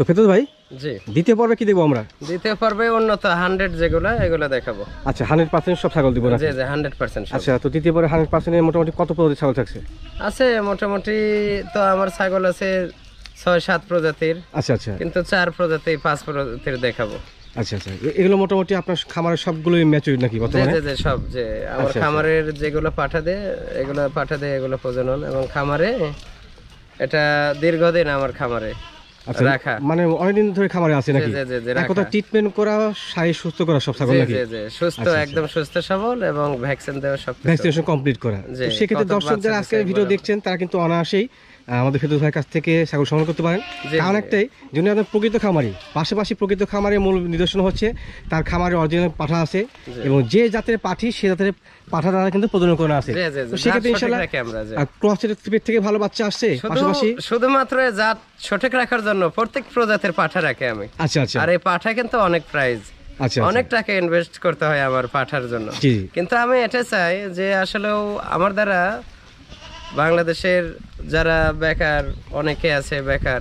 তো ফেরত ভাই জি দ্বিতীয় পর্বে কি দেখবো আমরা দ্বিতীয় পর্বে উন্নত হান্ড্রেড যেগুলো এগুলো দেখাবো আচ্ছা হান্ড্রেড পার্সেন্ট সব ছাগল দিব না জি জি হান্ড্রেড পার্সেন্ট আচ্ছা তো দ্বিতীয় পর্বে হান্ড্রেড পার্সেন্ট মোটামুটি কত প্রজাতির ছাগল থাকছে আছে মোটামুটি তো আমার ছাগল আছে ছয় সাত প্রজাতির আচ্ছা আচ্ছা কিন্তু চার প্রজাতি পাঁচ প্রজাতির দেখাবো আচ্ছা আচ্ছা এগুলো মোটামুটি আপনার খামারের সবগুলোই ম্যাচিউর নাকি বর্তমানে জি জি সব যে আমার আচ্ছা, আচ্ছা। খামারের যেগুলো পাঠা দেয় এগুলো পাঠা দেয় এগুলো প্রজনন এবং খামারে এটা দীর্ঘদিন আমার খামারে আচ্ছা, রাখা মানে অনেকদিন ধরে খামারে আছে নাকি ট্রিটমেন্ট মানে করা শারীর সুস্থ করা সব ছাগল নাকি সুস্থ আচ্ছা, আচ্ছা। একদম সুস্থ সবল এবং ভ্যাকসিন দেওয়া সব ভ্যাকসিনেশন কমপ্লিট করা সেক্ষেত্রে দর্শক যারা আজকে ভিডিও দেখছেন তারা কিন্তু অনায়াসেই আমাদের ফেদুল ভাইয়ের কাছ থেকে ছাগল সংগ্রহ করতে পারেন কারণ একটাই যিনি আপনার প্রকৃত খামারি পাশাপাশি প্রকৃত খামারের মূল নিদর্শন হচ্ছে তার খামারে অরিজিনাল পাঠা আছে এবং যে জাতের পাঠি সে জাতের পাঠা দ্বারা কিন্তু প্রজনন করা আছে সেক্ষেত্রে থেকে ভালো বাচ্চা আসছে পাশাপাশি শুধুমাত্র জাত সঠিক রাখার জন্য প্রত্যেক প্রজাতির পাঠা রাখে আমি আচ্ছা আচ্ছা আর এই পাঠা কিন্তু অনেক প্রাইস আচ্ছা, আচ্ছা। অনেক টাকা ইনভেস্ট করতে হয় আমার পাঠার জন্য কিন্তু আমি এটা চাই যে আসলেও আমার দ্বারা বাংলাদেশের যারা বেকার অনেকে আছে বেকার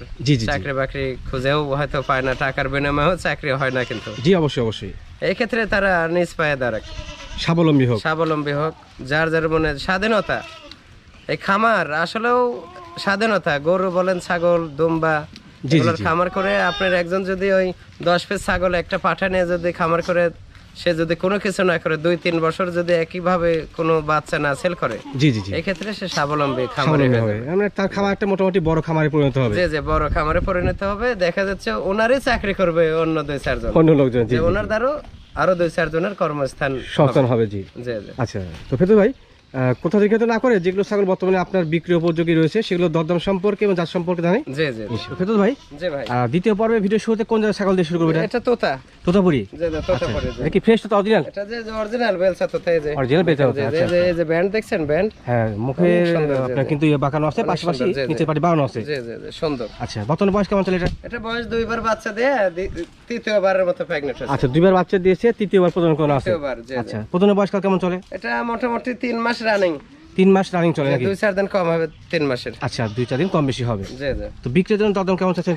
চাকরি বাকরি খুঁজেও হয়তো পায় না টাকার বিনিময়েও চাকরি হয় না কিন্তু জি অবশ্যই অবশ্যই এই ক্ষেত্রে তারা নিজ পায়ে দাঁড়াক স্বাবলম্বী হোক স্বাবলম্বী হোক যার যার মনে স্বাধীনতা এই খামার আসলেও স্বাধীনতা গরু বলেন ছাগল দুম্বা খামার করে আপনার একজন যদি ওই দশ পিস ছাগল একটা পাঠা নিয়ে যদি খামার করে সে যদি কোনো কিছু না করে দুই তিন বছর যদি একইভাবে কোনো বাচ্চা না সেল করে জি জি জি এই সে স্বাবলম্বী খামারে হবে মানে তার খামারটা মোটামুটি বড় খামারে পরিণত হবে জি জি বড় খামারে পরিণত হবে দেখা যাচ্ছে ওনারই চাকরি করবে অন্য দুই চারজন অন্য লোকজন জি ওনার দ্বারা আরো দুই চারজনের কর্মস্থান সচল হবে জি জি আচ্ছা তো ফেতু ভাই কোথা থেকে না করে যেগুলো ছাগল বর্তমানে আপনার বিক্রি উপযোগী রয়েছে সেগুলো দরদাম সম্পর্কে এবং জাত সম্পর্কে জানি ভাই দ্বিতীয় পর্বে ভিডিও শুরুতে কোন জায়গায় ছাগল দিয়ে শুরু করবে আচ্ছা, আচ্ছা, আচ্ছা। হ্যাঁ, ইয়ে কেমন চলে এটা বয়স দুইবার বাচ্চা দুইবার বাচ্চা দিয়েছে তৃতীয়বার প্রজনন আছে প্রথম বয়স কেমন চলে এটা মোটামুটি তিন মাস রানিং তিন মাস রানিং চলে নাকি দুই চার দিন কম হবে তিন মাসের আচ্ছা দুই চার দিন কম বেশি হবে তো বিক্রির জন্য কেমন চাচ্ছেন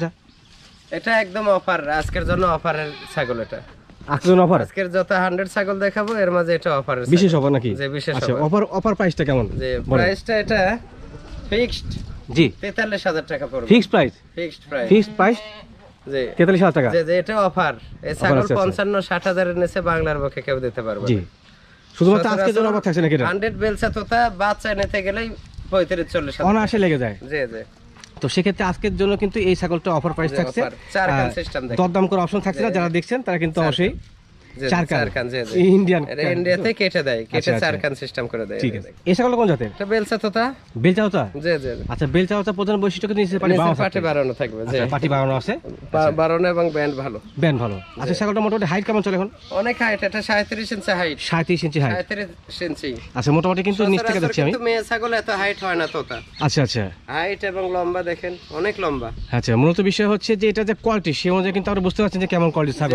এটা একদম অফার আজকের জন্য অফারের ছাগল এটা আচ্ছা, টাকা অফার নিচে বাংলার পক্ষে কেউ দিতে পারবে শুধুমাত্র আজকে জোড়া থাকছে নাকি 100 বেলসা তোতা বাচ্চা নিতে গেলেই 35 40 অনায়াসে লেগে যায় জি জি তো সেক্ষেত্রে আজকের জন্য কিন্তু এই ছাগলটা অফার প্রাইস থাকছে দরদাম করে অপশন থাকছে না যারা দেখছেন তারা কিন্তু অবশ্যই মোটামুটি কিন্তু ছাগল এত হাইট হয় না আচ্ছা আচ্ছা হাইট এবং লম্বা দেখেন অনেক লম্বা আচ্ছা মূলত বিষয় হচ্ছে যে এটা যে কোয়ালিটি সে অনুযায়ী কিন্তু আমরা বুঝতে পারছেন যে কেমন কোয়ালিটি ছাগল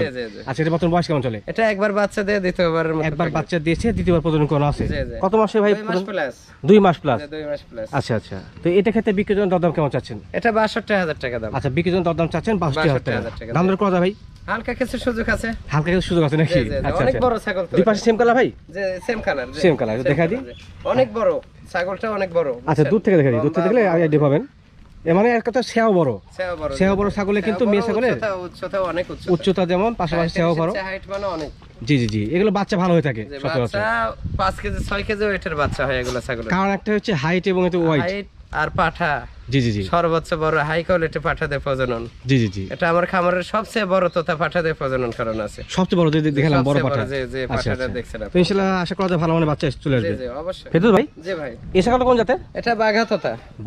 আচ্ছা এটা বয়স কেমন চলে এটা একবার বাচ্চা দিয়ে দ্বিতীয়বারের মতো একবার বাচ্চা দিয়েছে দ্বিতীয়বার প্রজনন করানো আছে কত মাসে ভাই মাস প্লাস মাস প্লাস দুই মাস প্লাস আচ্ছা আচ্ছা তো এটা ক্ষেত্রে বিক্রির জন্য কেমন চাচ্ছেন এটা বাষট্টি হাজার টাকা দাম আচ্ছা বিক্রির জন্য দরদাম চাচ্ছেন বাষট্টি হাজার টাকা দাম দর করা ভাই হালকা কিছু সুযোগ আছে হালকা কিছু সুযোগ আছে নাকি আচ্ছা অনেক আচ্ছা। বড় ছাগল দুই পাশে সেম কালার ভাই যে সেম কালার সেম কালার দেখা দি অনেক বড় ছাগলটা অনেক বড় আচ্ছা দূর থেকে দেখা দি দূর থেকে দেখলে আইডিয়া পাবেন মানে এক কথা সেও বড় সেও বড় ছাগলে কিন্তু মেয়ে ছাগলের উচ্চতা যেমন পাশাপাশি সেও বড় মানে জি জি জি এগুলো বাচ্চা ভালো হয়ে থাকে পাঁচ কেজি ছয় কেজি ওয়েটের বাচ্চা হয় এগুলো ছাগল কারণ একটা হচ্ছে হাইট এবং হাইট আর পাঠা জি জি জি সর্বোচ্চ বড় হাই কোয়ালিটি প্রজনন জি জি জি এটা আমার খামারের সবচেয়ে বড় প্রজনন কারণ আছে সবচেয়ে বড় দেখালাম বড় পাঠা যে যে আচ্ছা, পাঠাটা আচ্ছা। দেখছেন ইনশাআল্লাহ আশা করা যায় ভালো বাচ্চা চলে আসবে জি জি অবশ্যই ভাই জি ভাই কোন জাতের এটা বাঘা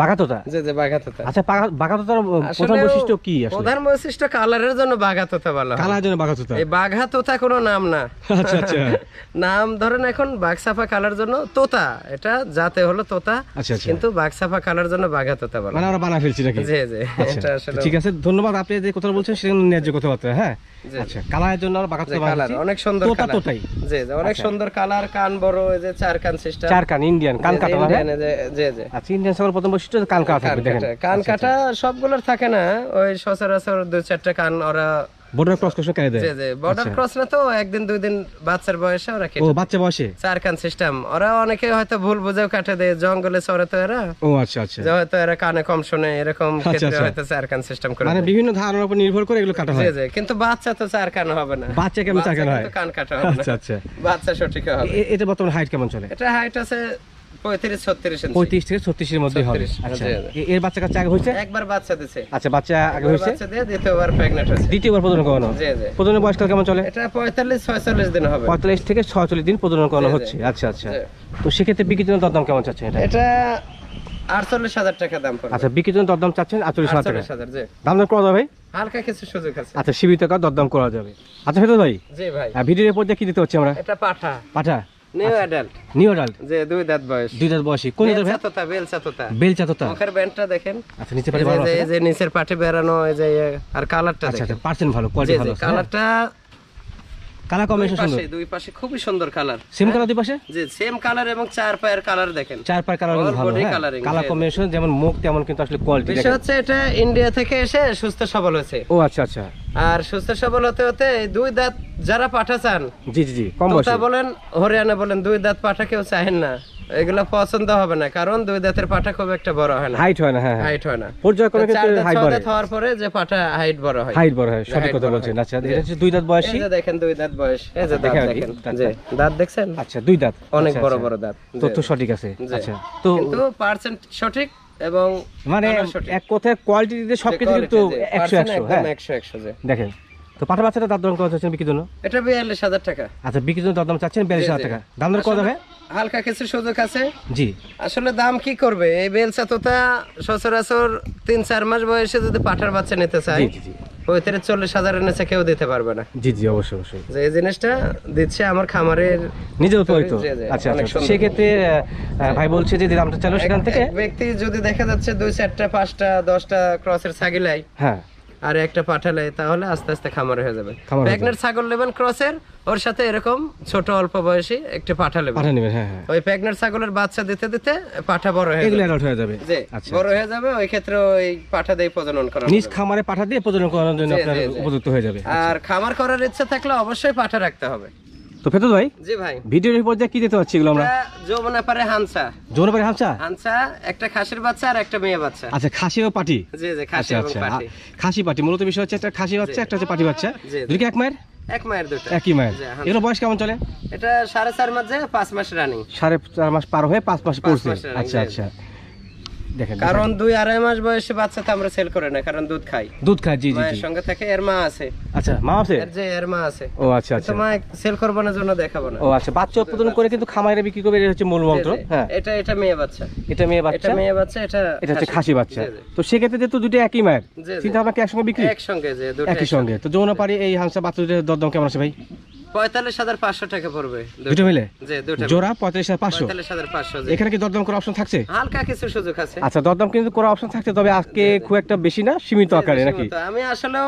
বাঘা জি জি বাঘা আচ্ছা বাঘা প্রধান বৈশিষ্ট্য কি আসলে প্রধান বৈশিষ্ট্য কালারের জন্য বাঘা তোতা জন্য বাঘা এই বাঘা তোতা কোনো নাম না আচ্ছা আচ্ছা নাম ধরেন এখন বাঘ সাফা কালার জন্য তোতা এটা জাতে হলো তোতা আচ্ছা আচ্ছা কিন্তু কালার জন্য বাঘা তোতা মানে আমরা বানা ফেলছি নাকি জি জি আচ্ছা, এটা আসলে ঠিক আছে ধন্যবাদ আপনি যে কথা বলছেন সেটা ন্যায্য কথাবার্তা হ্যাঁ আচ্ছা জন্য কালার অনেক সুন্দর কালার তোতাই জি জি অনেক আচ্ছা। সুন্দর কালার কান বড় এই যে চার কান সিস্টেম চার কান ইন্ডিয়ান কান কাটা মানে জি জি আচ্ছা ইন্ডিয়ান সবার প্রথম বৈশিষ্ট্য কান কাটা থাকবে দেখেন আচ্ছা, কান কাটা সবগুলোর থাকে না ওই সচরাচর দুই চারটা কান ওরা বর্ডার ক্রস দেয় জি জি বর্ডার ক্রস না তো একদিন দুই দিন বাচ্চার বয়সে ওরা ও বাচ্চা বয়সে চার কান সিস্টেম ওরা অনেকে হয়তো ভুল বুঝেও কাটে দেয় জঙ্গলে চরে তো এরা ও আচ্ছা আচ্ছা যে হয়তো এরা কানে কম শুনে এরকম আচ্ছা, ক্ষেত্রে আচ্ছা। হয়তো চার কান সিস্টেম করে মানে বিভিন্ন ধারণার উপর নির্ভর করে এগুলো কাটা হয় জি জি কিন্তু বাচ্চা তো চার কান হবে না বাচ্চা কেমন চার কান হয় কান কাটা হবে আচ্ছা আচ্ছা বাচ্চা সঠিক হবে এটা বর্তমানে হাইট কেমন চলে এটা হাইট আছে পঁয়ত্রিশ থেকে আচ্ছা, আচ্ছা, আচ্ছা। কাচ্চা বাচ্চা আচ্ছা, পঁয়তাল্লিশ পঁয়তাল্লিশ থেকে ছয়চল্লিশ দিন প্রজনন করানো হচ্ছে আচ্ছা আচ্ছা তো সেক্ষেত্রে বিক্রির জন্য দরদাম কেমন চাচ্ছে এটা আটচল্লিশ হাজার টাকা দাম আচ্ছা বিক্রির জন্য দরদাম চাচ্ছেন আটচল্লিশ হাজার দাম দাম করা যাবে হালকা কিছু সুযোগ আছে আচ্ছা দরদাম করা যাবে আচ্ছা ভাই ভিডিওর পর্যায়ে কি দিতে হচ্ছে আমরা এটা পাঠা পাঠা নিউ অ্যাডাল্ট নিউ অ্যাডাল্ট যে দুই দাঁত বয়স দুই দাঁত বয়সী কোন দাঁত ছাততা বেল ছাততা বেল ছাততা মুখের ব্যান্ডটা দেখেন আচ্ছা নিচে পাটে ভালো এই যে নিচের পাটে বেরানো এই যে আর কালারটা আচ্ছা, আচ্ছা, দেখেন আচ্ছা পার্সেন্ট ভালো কোয়ালিটি ভালো কালারটা হ্যাঁ? হ্যাঁ। মুখ তেমন কিন্তু আসলে হচ্ছে এটা ইন্ডিয়া থেকে এসে সুস্থ সবল হয়েছে আচ্ছা, আচ্ছা আর সুস্থ সবল হতে হতে দুই দাঁত যারা পাঠা চান জি জি বলেন হরিয়ানা বলেন দুই দাঁত পাঠা কেউ চাহেন না এগুলো পছন্দ হবে না কারণ দুই দাঁতের পাটা খুব একটা বড় হয় না হাইট হয় না হ্যাঁ হাইট হ্যাঁ। হয় না পর্যায়ক্রমে কিন্তু হাইট বাড়ে হওয়ার পরে যে পাটা হাইট বড় হয় হাইট বড় হয় সঠিক কথা বলছেন আচ্ছা এটা হচ্ছে দুই দাঁত বয়সী এই যে দেখেন দুই দাঁত বয়স এই যে দেখেন যে আচ্ছা। দাঁত দেখছেন আচ্ছা দুই দাঁত অনেক আচ্ছা, বড় আচ্ছা। বড় দাঁত তো তো সঠিক আছে আচ্ছা তো কিন্তু পার্সেন্ট সঠিক এবং মানে এক কথায় কোয়ালিটিতে সবকিছু কিন্তু 100 100 হ্যাঁ 100 100 দেখেন তো পাঠা বাচ্চাটা দাম কত চাচ্ছেন বিক্রির জন্য এটা বিয়াল্লিশ হাজার টাকা আচ্ছা বিক্রির জন্য দাম চাচ্ছেন বিয়াল্লিশ হাজার টাকা দাম দর কত হবে হালকা কিছু সুযোগ আছে জি আসলে দাম কি করবে এই বেলসা সচরাচর তিন চার মাস বয়সে যদি পাঠার বাচ্চা নিতে চাই পঁয়ত্রিশ চল্লিশ হাজারের নিচে কেউ দিতে পারবে না জি জি অবশ্যই অবশ্যই যে এই জিনিসটা দিচ্ছে আমার খামারের নিজে আচ্ছা, আচ্ছা। সেক্ষেত্রে ভাই বলছে যে দামটা চালো সেখান থেকে ব্যক্তি যদি দেখা যাচ্ছে দুই চারটা পাঁচটা দশটা ক্রসের ছাগিলাই হ্যাঁ আর একটা পাঠালে তাহলে আস্তে আস্তে খামার হয়ে যাবে প্যাগনেট ছাগল নেবেন ক্রসের ওর সাথে এরকম ছোট অল্প বয়সী একটা পাঠা পাঠা নেবেন হ্যাঁ হ্যাঁ ওই প্যাগনেট ছাগলের বাচ্চা দিতে দিতে পাঠা বড় হয়ে গেলে হয়ে যাবে আচ্ছা বড় আচ্ছা। হয়ে যাবে ওই ক্ষেত্রে ওই পাঠা দিয়ে প্রজনন করা নিজ খামারে পাঠা দিয়ে প্রজনন করার জন্য আপনার উপযুক্ত হয়ে যাবে আর আচ্ছা। খামার করার ইচ্ছা থাকলে অবশ্যই পাঠা রাখতে হবে তো ফেরত ভাই জি ভাই ভিডিওর পর্যায়ে কি দিতে পারছি এগুলো আমরা যৌবনা পারে হামসা যৌবনা পারে হামসা হামসা একটা খাসির বাচ্চা আর একটা মেয়ে বাচ্চা আচ্ছা খাসি ও পাটি জি জি খাসি আচ্ছা, এবং আচ্ছা, পাটি খাসি পাটি মূলত বিষয় হচ্ছে একটা খাসি বাচ্চা একটা হচ্ছে পাটি বাচ্চা দুটো এক মায়ের এক মায়ের দুটো একই মায়ের এর বয়স কেমন চলে এটা 4.5 মাস যায় 5 মাস রানিং 4.5 মাস পার হয়ে 5 মাস পড়ছে আচ্ছা আচ্ছা কারণ দুই আড়াই মাস বয়সে বাচ্চা তো আমরা সেল করে না কারণ দুধ খাই দুধ খাই জি জি সঙ্গে থাকে এর মা আছে আচ্ছা মা আছে এর যে এর মা আছে ও আচ্ছা আচ্ছা মা সেল জন্য দেখাবো না ও আচ্ছা বাচ্চা উৎপাদন করে কিন্তু খামারে বিক্রি করবে এটা হচ্ছে মূল মন্ত্র হ্যাঁ এটা এটা মেয়ে বাচ্চা এটা মেয়ে বাচ্চা এটা মেয়ে বাচ্চা এটা এটা হচ্ছে খাসি বাচ্চা তো সেক্ষেত্রে যেহেতু দুটো একই মায়ের চিন্তা ভাবনা একসঙ্গে বিক্রি একসঙ্গে যে দুটো একই সঙ্গে তো পারি এই হাংসা বাচ্চা দরদাম কেমন আছে ভাই পঁয়তাল্লিশ হাজার পাঁচশো টাকা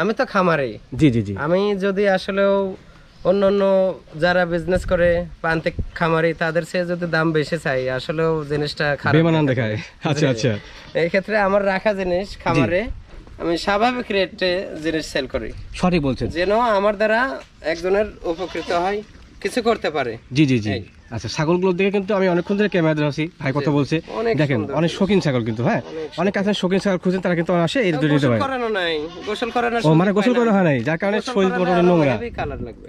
আমি তো খামারে জি জি জি আমি যদি আসলেও অন্য অন্য যারা বিজনেস করে প্রান্তিক খামারি তাদের চেয়ে যদি দাম বেশি চাই আসলেও জিনিসটা খারাপ দেখায় আচ্ছা আচ্ছা এই ক্ষেত্রে আমার রাখা জিনিস খামারে আমি স্বাভাবিক রেটে জিনিস সেল করি সঠিক বলছেন যেন আমার দ্বারা একজনের উপকৃত হয় কিছু করতে পারে জি জি জি আচ্ছা ছাগলগুলো দেখে কিন্তু আমি অনেকক্ষণ ধরে ক্যামেরা ধরে আছি ভাই কথা বলছে দেখেন অনেক শৌখিন ছাগল কিন্তু হ্যাঁ অনেক আছে শৌখিন ছাগল খুঁজছেন তারা কিন্তু আসে এর দুটো নিতে পারে গোসল করানো ও মানে গোসল করা হয় নাই যার কারণে শরীর পুরো নোংরা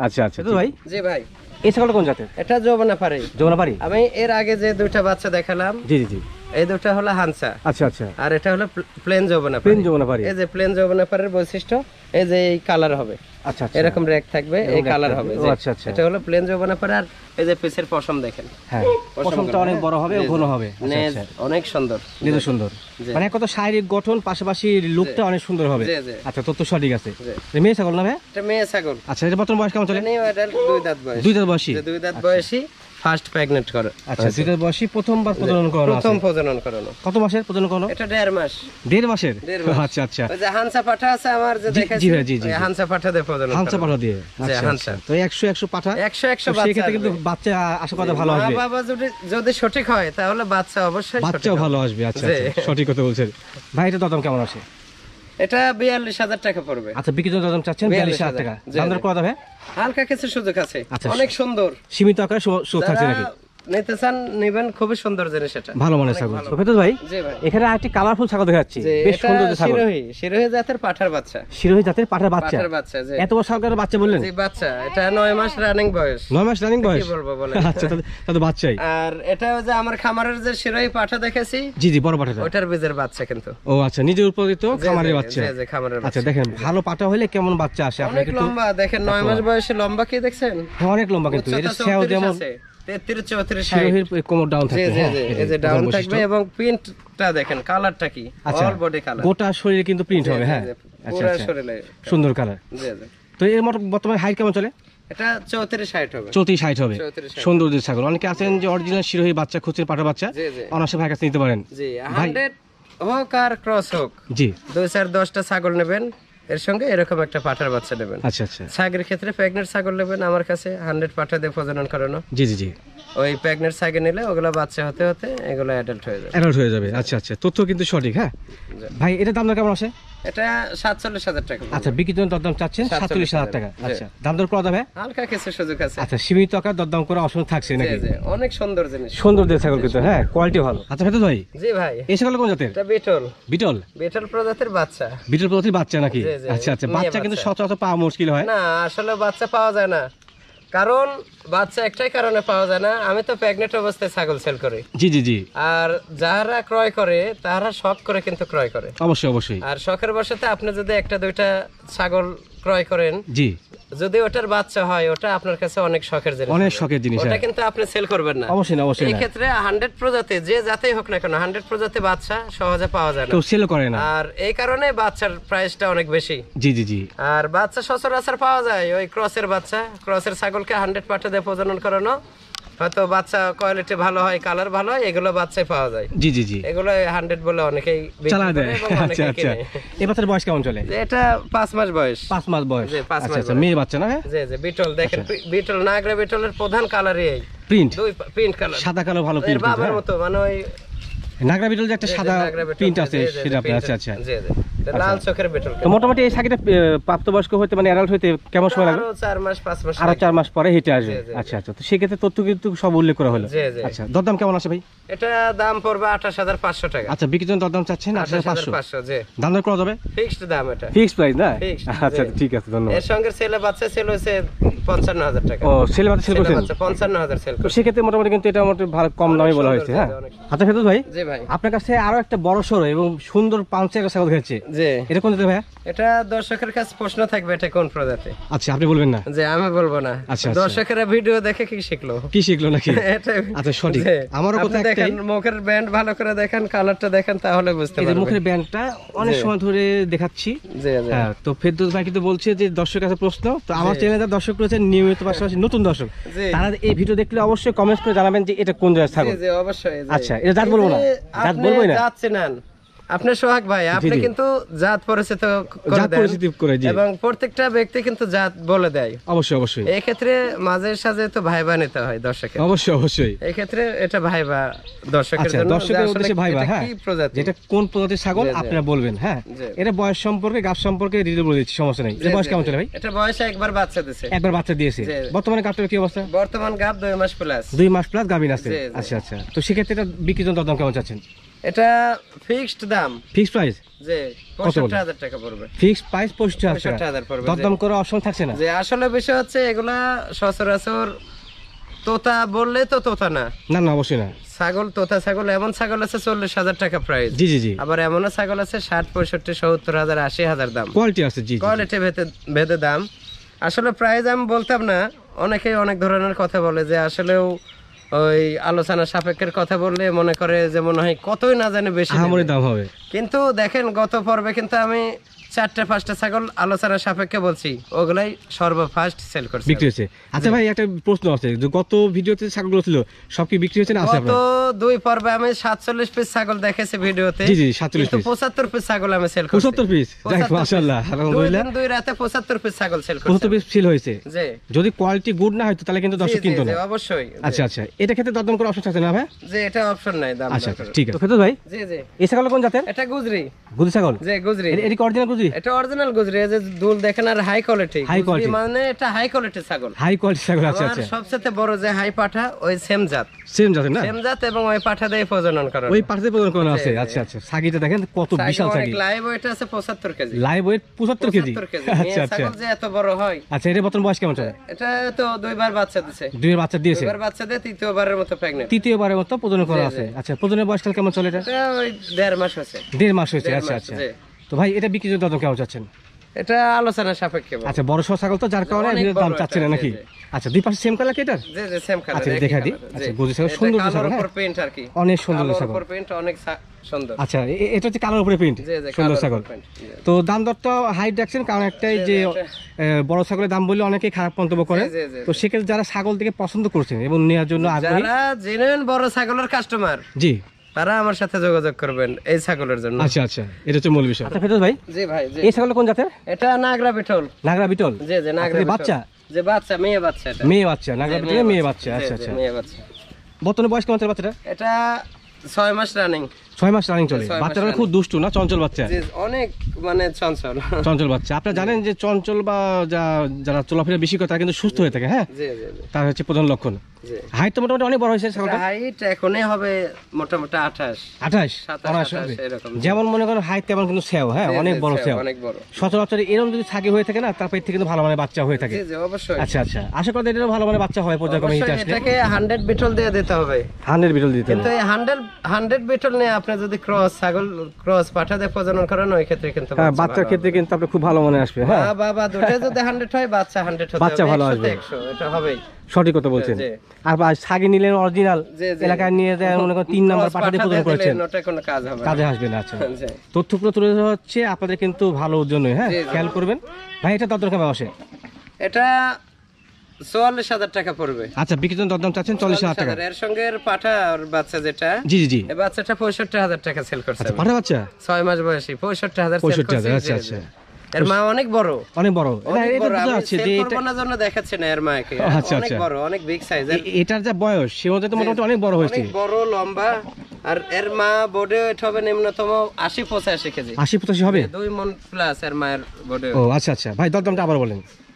আচ্ছা আচ্ছা তো ভাই জি ভাই এই ছাগল কোন জাতের এটা যৌবনা পারি যৌবনা পারি আমি এর আগে যে দুইটা বাচ্চা দেখালাম জি জি জি এই হলো হানসা আচ্ছা আচ্ছা আর এটা হলো প্লেন যৌবনা প্লেন যৌবনা পারি এই যে প্লেন যৌবনা বৈশিষ্ট্য এই যে এই কালার হবে আচ্ছা, আচ্ছা। এরকম র্যাক থাকবে এই কালার হবে আচ্ছা আচ্ছা এটা হলো প্লেন যৌবনা আর এই যে পিসের পশম দেখেন হ্যাঁ পশমটা অনেক বড় হবে ঘন হবে আচ্ছা, আচ্ছা। অনেক সুন্দর সুন্দর মানে কত শারীরিক গঠন পাশাপাশি লুকটা অনেক সুন্দর হবে আচ্ছা তথ্য সঠিক আছে মেয়ে ছাগল না ভাই এটা মেয়ে ছাগল আচ্ছা এটা বর্তমান বয়স কেমন চলে দুই দাঁত বয়স দুই দাঁত বয়সী দুই দাঁত বয়সী ফার্স্ট প্রেগনেন্ট করে আচ্ছা যেটা বয়সী প্রথমবার প্রজনন করানো প্রথম প্রজনন করানো কত মাসের প্রজনন করানো এটা দেড় মাস দেড় মাসের আচ্ছা আচ্ছা ওই যে হানসা পাঠা আছে আমার যে দেখাচ্ছি জি জি হ্যাঁ, জি হানসা পাঠা দিয়ে প্রজনন হানসা পাঠা দিয়ে আচ্ছা, আচ্ছা হানসা তো 100 100 পাঠা 100 100 বাচ্চা সেক্ষেত্রে কিন্তু বাচ্চা আশা করা ভালো হবে বাবা যদি যদি সঠিক হয় তাহলে বাচ্চা অবশ্যই সঠিক বাচ্চা ভালো আসবে আচ্ছা, আচ্ছা সঠিক কথা বলছেন ভাই এটা দাম কেমন আছে এটা বিয়াল্লিশ হাজার টাকা পড়বে আচ্ছা বিক্রি দাম চাচ্ছেন বিয়াল্লিশ হাজার টাকা দাম দর করা যাবে হালকা কিছু সুযোগ আছে আচ্ছা, অনেক সুন্দর সীমিত আকারে সুযোগ থাকছে নাকি নিতে চান নেবেন খুবই সুন্দর জিনিস এটা ভালো মানের ছাগল সফেদ ভাই এখানে কালারফুল ছাগল বেশ সুন্দর ছাগল শিরোহি শিরোহি জাতের পাঠার বাচ্চা শিরোহি জাতের পাঠার বাচ্চা পাঠার বাচ্চা এত বাচ্চা বললেন জি বাচ্চা এটা 9 মাস রানিং বয়স 9 মাস রানিং বয়স কি বলবো বলেন আচ্ছা তাহলে বাচ্চাই আর এটা যে আমার খামারের যে শিরোহি পাঠা দেখেছি জি জি বড় ওটার বীজের বাচ্চা কিন্তু ও আচ্ছা নিজে উৎপাদিত খামারের বাচ্চা জি জি খামারের আচ্ছা দেখেন ভালো পাঠা হলে কেমন বাচ্চা আসে আপনি একটু লম্বা দেখেন 9 মাস বয়সে লম্বা কি দেখছেন হ্যাঁ, অনেক লম্বা কিন্তু যেমন সুন্দর হাইট কেমন চলে এটা 34 60 হবে 34 হবে সুন্দর ছাগল অনেকে আছেন যে অরিজিনাল শিরোহী বাচ্চা খুঁজছেন পাটা বাচ্চা অনাসে ভাই কাছে নিতে পারেন জি হোক আর ক্রস হোক জি দুই চার দশটা ছাগল নেবেন এর সঙ্গে এরকম একটা পাঠার বাচ্চা নেবেন আচ্ছা আচ্ছা ছাগের ক্ষেত্রে প্রেগনেন্ট ছাগল নেবেন আমার কাছে হান্ড্রেড পাঠা দিয়ে প্রজনন করানো জি জি জি ওই প্রেগনেন্ট ছাগে নিলে ওগুলো বাচ্চা হতে হতে এগুলো অ্যাডাল্ট হয়ে যাবে অ্যাডাল্ট হয়ে যাবে আচ্ছা আচ্ছা তথ্য কিন্তু সঠিক হ্যাঁ ভাই এটা দাম কেমন আছে এটা সাতচল্লিশ হাজার টাকা আচ্ছা জন্য দরদাম চাচ্ছেন সাতচল্লিশ হাজার টাকা আচ্ছা দাম দর করা যাবে হালকা কিছু সুযোগ আছে আচ্ছা সীমিত আকার দরদাম করা থাকছে নাকি অনেক সুন্দর জিনিস সুন্দর ছাগল কিন্তু হ্যাঁ কোয়ালিটি ভালো আচ্ছা ভাই জি ভাই এই ছাগল কোন জাতের এটা বিটল বিটল বিটল প্রজাতির বাচ্চা বিটল প্রজাতির বাচ্চা নাকি আচ্ছা আচ্ছা বাচ্চা কিন্তু সচরাচর পাওয়া মুশকিল হয় না আসলে বাচ্চা পাওয়া যায় না কারণ বাচ্চা একটাই কারণে পাওয়া যায় না আমি তো প্রেগনেন্ট অবস্থায় ছাগল সেল করি জি জি জি আর যারা ক্রয় করে তারা শখ করে কিন্তু ক্রয় করে অবশ্যই অবশ্যই আর শখের বসাতে আপনি যদি একটা দুইটা ছাগল ক্রয় করেন জি যদি ওটার বাচ্চা হয় ওটা আপনার কাছে অনেক শখের জিনিস অনেক শখের জিনিস ওটা হ্যাঁ। কিন্তু আপনি সেল করবেন না অবশ্যই না অবশ্যই এই ক্ষেত্রে 100 প্রজাতি যে জাতেই হোক না কেন 100 প্রজাতি বাচ্চা সহজে পাওয়া যায় না তো সেল করে না আর এই কারণে বাচ্চার প্রাইসটা অনেক বেশি জি জি জি আর বাচ্চা সচরাচর পাওয়া যায় ওই ক্রসের বাচ্চা ক্রসের ছাগলকে 100 পাটে দিয়ে প্রজনন করানো হয়তো বাচ্চা কোয়ালিটি ভালো হয় কালার ভালো হয় এগুলো পাওয়া যায় জি জি জি এগুলো হান্ড্রেড বলে অনেকেই চালা দেয় আচ্ছা আচ্ছা এই বাচ্চার বয়স কেমন চলে এটা পাঁচ মাস বয়স পাঁচ মাস বয়স পাঁচ আচ্ছা, মাস আচ্ছা, মেয়ে বাচ্চা না হ্যাঁ? জি জি বিটল দেখেন বিটল আচ্ছা। নাগরা বিটলের প্রধান কালারই এই প্রিন্ট দুই প্রিন্ট কালার সাদা কালো ভালো প্রিন্ট বাবার হ্যাঁ? মতো মানে ওই নাগরা বিটল যে একটা সাদা প্রিন্ট আছে সেটা আচ্ছা আচ্ছা মোটামুটি এই প্রাপ্তবয়স্ক মানে অ্যাডাল্ট কেমন সময় আরো মাস পরে হেঁটে আসবে আচ্ছা আচ্ছা তো সেক্ষেত্রে তথ্য কিন্তু সব উল্লেখ করা হলো আচ্ছা দরদাম কেমন ভাই টাকা সেক্ষেত্রে মোটামুটি কিন্তু এটা কম দামে বলা হয়েছে হ্যাঁ আচ্ছা ভাই আপনার কাছে আরো একটা বড় সরো এবং সুন্দর পাঞ্চের এটা ভাই এটা দর্শকের কাছে প্রশ্ন থাকবে কোন প্রজাতি আচ্ছা আপনি বলবেন না যে আচ্ছা, আচ্ছা। ভিডিও দেখে কি শিখলো কি শিখলো নাকি আচ্ছা, মুখের ব্যান্ড ভালো ব্যান্ডটা অনেক সময় ধরে দেখাচ্ছি হ্যাঁ, তো ফেরদৌস ভাই কিন্তু বলছে যে দর্শকের কাছে প্রশ্ন তো আমার চ্যানেলে দর্শক রয়েছে নিয়মিত পাশাপাশি নতুন দর্শক তারা এই ভিডিও দেখলে অবশ্যই কমেন্ট করে জানাবেন যে এটা কোন জায়গায় থাকবে অবশ্যই আচ্ছা এটা জাত বলবো না আপনি যাচ্ছেন আপনার সোহাগ ভাই আপনি কিন্তু জাত পরিচিত করে এবং প্রত্যেকটা ব্যক্তি কিন্তু জাত বলে দেয় অবশ্যই অবশ্যই এই ক্ষেত্রে মাঝে সাঝে তো নিতে হয় দর্শকের অবশ্যই অবশ্যই এই ক্ষেত্রে এটা দর্শকের আচ্ছা, দর্শকের উদ্দেশ্যে হ্যাঁ এটা কোন প্রজাতির ছাগল আপনারা বলবেন হ্যাঁ এটা বয়স সম্পর্কে গাছ সম্পর্কে ডিটেইল বলে দিচ্ছি সমস্যা নেই বয়স কেমন চলে ভাই এটা বয়স একবার বাচ্চা দিয়েছে একবার বাচ্চা দিয়েছে বর্তমানে গাবটার কি অবস্থা বর্তমান গাব দুই মাস প্লাস দুই মাস প্লাস গাভিন আছে আচ্ছা আচ্ছা তো সেক্ষেত্রে এটা বিক্রির জন্য কেমন চাচ্ছেন এটা ফিক্সড দাম ফিক্সড প্রাইস যে 65000 টাকা পড়বে ফিক্সড প্রাইস 65000 পড়বে করে অপশন থাকছে না যে আসলে বিষয় হচ্ছে এগুলা সচরাচর তোতা বললে তো তোতা না না না অবশ্যই না ছাগল তোতা ছাগল এমন ছাগল আছে টাকা প্রাইস জি জি জি আবার এমন ছাগল আছে পঁয়ষট্টি সত্তর হাজার আশি হাজার দাম কোয়ালিটি আছে জি কোয়ালিটি ভেদে ভেদে দাম আসলে প্রাইস আমি বলতাম না অনেকেই অনেক ধরনের কথা বলে যে আসলেও ওই আলোচনা সাপেক্ষের কথা বললে মনে করে যে মনে হয় কতই না জানে বেশি কিন্তু দেখেন গত পর্বে কিন্তু আমি চারটা পাঁচটা ছাগল আলোচনা সাপেক্ষে বলছি ওগুলাই সর্বফার্স্ট সেল করছে বিক্রি হচ্ছে আচ্ছা ভাই একটা প্রশ্ন আছে যে গত ভিডিওতে ছাগলগুলো ছিল সব কি বিক্রি হচ্ছে না আছে গত দুই পর্বে আমি 47 পিস ছাগল দেখেছি ভিডিওতে জি জি 47 পিস 75 পিস ছাগল আমি সেল করছি 75 পিস দেখ মাশাআল্লাহ আলহামদুলিল্লাহ দুই রাতে 75 পিস ছাগল সেল করছি 75 পিস সেল হয়েছে জি যদি কোয়ালিটি গুড না হয় তাহলে কিন্তু দর্শক কিনতো না জি অবশ্যই আচ্ছা আচ্ছা এটা ক্ষেত্রে দদন করার অপশন আছে না ভাই জি এটা অপশন নাই দাম আচ্ছা, আচ্ছা ঠিক আছে তো ভাই জি জি এই ছাগল কোন জাতের এটা গুজরি গুজরি ছাগল জি গুজরি এর কি মানে আচ্ছা, আচ্ছা। করা আছে আচ্ছা, আচ্ছা। এত বড় হয় আচ্ছা বয়স কেমন এটা তো বাচ্চা বাচ্চা দিয়েছে বাচ্চা তৃতীয়বারের মতো তৃতীয়বারের মতো করা আছে আচ্ছা প্রজননের বয়স কেমন চলে এটা ওই দেড় মাস হয়েছে দেড় মাস হয়েছে আচ্ছা আচ্ছা তো ভাই এটা বিক্রির জন্য দাদা কেমন চাচ্ছেন এটা আলোচনা সাপেক্ষে আচ্ছা বড় সহ ছাগল তো যার কারণে আপনি দাম চাচ্ছেন নাকি আচ্ছা দুই পাশে সেম কালার কি এটা জি জি সেম কালার আচ্ছা দেখা দি আচ্ছা গোজি ছাগল সুন্দর ছাগল উপর পেইন্ট হ্যাঁ? আর কি অনেক সুন্দর ছাগল উপর পেইন্ট অনেক সুন্দর আচ্ছা এটা হচ্ছে কালার উপরে পেইন্ট সুন্দর ছাগল তো দাম দর তো হাই রাখছেন কারণ একটাই যে আচ্ছা। বড় ছাগলের দাম বললে অনেকেই খারাপ মন্তব্য করে তো সেক্ষেত্রে যারা ছাগল থেকে পছন্দ করছেন এবং নেওয়ার জন্য আগ্রহী যারা জেনুইন বড় ছাগলের কাস্টমার জি তারা আমার সাথে যোগাযোগ করবেন এই ছাগলের জন্য আচ্ছা আচ্ছা এটা হচ্ছে মূল বিষয় আচ্ছা ফেরদৌস ভাই জি ভাই জি এই ছাগল কোন জাতের এটা নাগরা বিটল নাগরা বিটল জি জি নাগরা আচ্ছা, বাচ্চা যে বাচ্চা মেয়ে বাচ্চা এটা মেয়ে বাচ্চা নাগরা বিটল মেয়ে বাচ্চা আচ্ছা আচ্ছা মেয়ে বাচ্চা বর্তমানে বয়স কেমন বাচ্চাটা এটা ছয় মাস রানিং ছয় মাস রানিং চলে বাচ্চারা খুব দুষ্টু না চঞ্চল বাচ্চা অনেক মানে চঞ্চল চঞ্চল বাচ্চা আপনি জানেন যে চঞ্চল বা যা যারা চলাফেরা বেশি করে তারা কিন্তু সুস্থ হয়ে থাকে হ্যাঁ তার হচ্ছে প্রধান লক্ষণ হাইট তো মোটামুটি অনেক বড় হয়েছে হাইট এখনই হবে মোটামুটি আঠাশ আঠাশ যেমন মনে করেন হাইট তেমন কিন্তু সেও হ্যাঁ অনেক বড় সেও অনেক বড় সচরাচর এরকম যদি থাকে হয়ে থাকে না তার পেট থেকে কিন্তু ভালো মানে বাচ্চা হয়ে থাকে অবশ্যই আচ্ছা আচ্ছা আশা করি এটা ভালো মানে বাচ্চা হয় পর্যায়ক্রমে এটাকে হান্ড্রেড বিটল দিয়ে দিতে হবে হান্ড্রেড বিটল দিতে হবে কিন্তু হান্ড্রেড হান্ড্রেড বিটল নিয়ে আপনি যদি ক্রস ছাগল ক্রস প্রজনন করেন ওই ক্ষেত্রে কিন্তু হ্যাঁ বাচ্চার ক্ষেত্রে কিন্তু আপনি খুব ভালো মনে আসবে হ্যাঁ বাবা যদি 100 হয় বাচ্চা 100 হবে বাচ্চা ভালো আসবে 100 এটা হবেই সঠিক কথা বলছেন আর ছাগি নিলেন অরিজিনাল এলাকায় নিয়ে মনে করেন তিন নাম্বার প্রজনন করেছেন ওটা কোনো কাজ হবে কাজে আসবে না আচ্ছা হচ্ছে আপনাদের কিন্তু ভালো জন্য হ্যাঁ খেয়াল করবেন ভাই এটা দরকার কেমন এটা আচ্ছা, চল্লিশ টাকা আচ্ছা, ছয় মাস আচ্ছা, অনেক বড় দেখাচ্ছে না এর অনেক এটার যা বয়স সে তো মোটামুটি অনেক বড় হয়েছে বড় লম্বা আর এর মা বোর্ডে হবে নিম্নতম আশি পঁচাশি কেজি আশি পঁচাশি হবে দুই মন প্লাস এর মায়ের বোর্ডে ও আচ্ছা আচ্ছা ভাই দরদামটা আবার বলেন